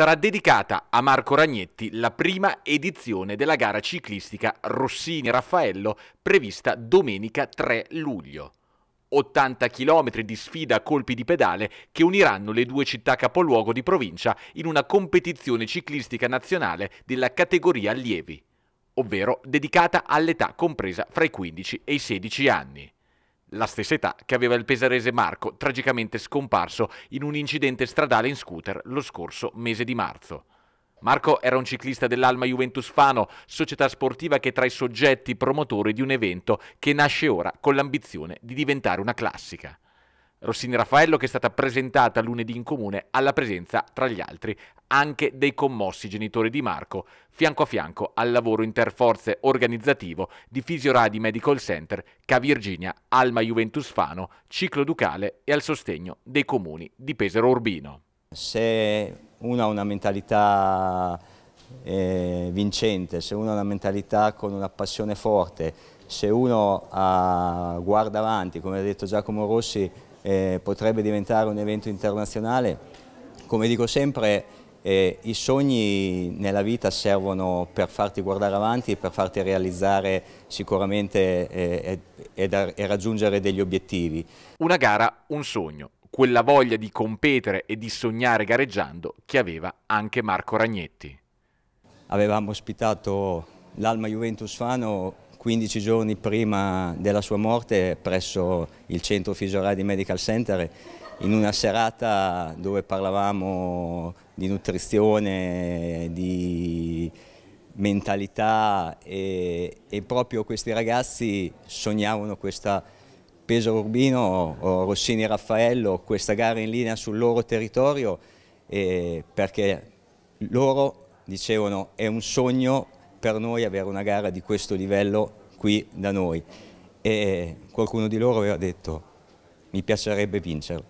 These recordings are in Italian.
sarà dedicata a Marco Ragnetti la prima edizione della gara ciclistica Rossini-Raffaello prevista domenica 3 luglio. 80 km di sfida a colpi di pedale che uniranno le due città capoluogo di provincia in una competizione ciclistica nazionale della categoria allievi, ovvero dedicata all'età compresa fra i 15 e i 16 anni la stessa età che aveva il pesarese Marco, tragicamente scomparso in un incidente stradale in scooter lo scorso mese di marzo. Marco era un ciclista dell'Alma Juventus Fano, società sportiva che è tra i soggetti promotori di un evento che nasce ora con l'ambizione di diventare una classica. Rossini Raffaello che è stata presentata lunedì in comune alla presenza, tra gli altri, anche dei commossi genitori di Marco, fianco a fianco al lavoro interforze organizzativo di Fisioradi Medical Center, Ca Virginia, Alma Juventus Fano, Ciclo Ducale e al sostegno dei comuni di Pesaro Urbino. Se uno ha una mentalità eh, vincente, se uno ha una mentalità con una passione forte, se uno ah, guarda avanti, come ha detto Giacomo Rossi, eh, potrebbe diventare un evento internazionale. Come dico sempre, eh, i sogni nella vita servono per farti guardare avanti, per farti realizzare sicuramente eh, e, e, e raggiungere degli obiettivi. Una gara, un sogno, quella voglia di competere e di sognare gareggiando che aveva anche Marco Ragnetti. Avevamo ospitato l'Alma Juventus Fano 15 giorni prima della sua morte presso il centro Fisiorai di Medical Center in una serata dove parlavamo di nutrizione, di mentalità e, e proprio questi ragazzi sognavano questa Peso Urbino, Rossini Raffaello, questa gara in linea sul loro territorio perché loro dicevano è un sogno per noi avere una gara di questo livello qui da noi e qualcuno di loro aveva detto mi piacerebbe vincere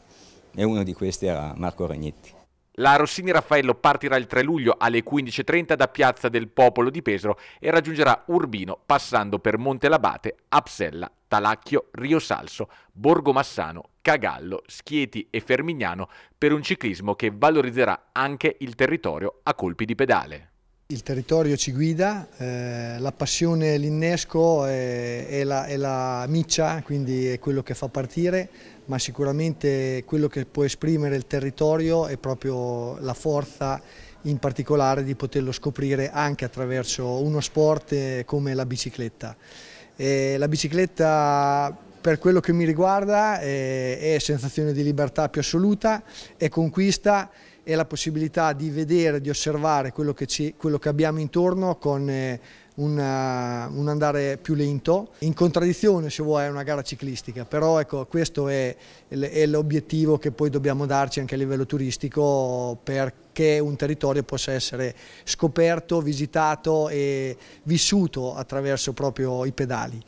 e uno di questi era Marco Ragnetti. La Rossini Raffaello partirà il 3 luglio alle 15.30 da Piazza del Popolo di Pesaro e raggiungerà Urbino passando per Montelabate, Apsella, Talacchio, Rio Riosalso, Borgomassano, Cagallo, Schieti e Fermignano per un ciclismo che valorizzerà anche il territorio a colpi di pedale. Il territorio ci guida, eh, la passione, l'innesco è, è, la, è la miccia, quindi è quello che fa partire, ma sicuramente quello che può esprimere il territorio è proprio la forza in particolare di poterlo scoprire anche attraverso uno sport eh, come la bicicletta. E la bicicletta per quello che mi riguarda è, è sensazione di libertà più assoluta, è conquista è la possibilità di vedere, di osservare quello che, ci, quello che abbiamo intorno con eh, una, eh, un andare più lento, in contraddizione se vuoi a una gara ciclistica, però ecco, questo è, è l'obiettivo che poi dobbiamo darci anche a livello turistico perché un territorio possa essere scoperto, visitato e vissuto attraverso proprio i pedali.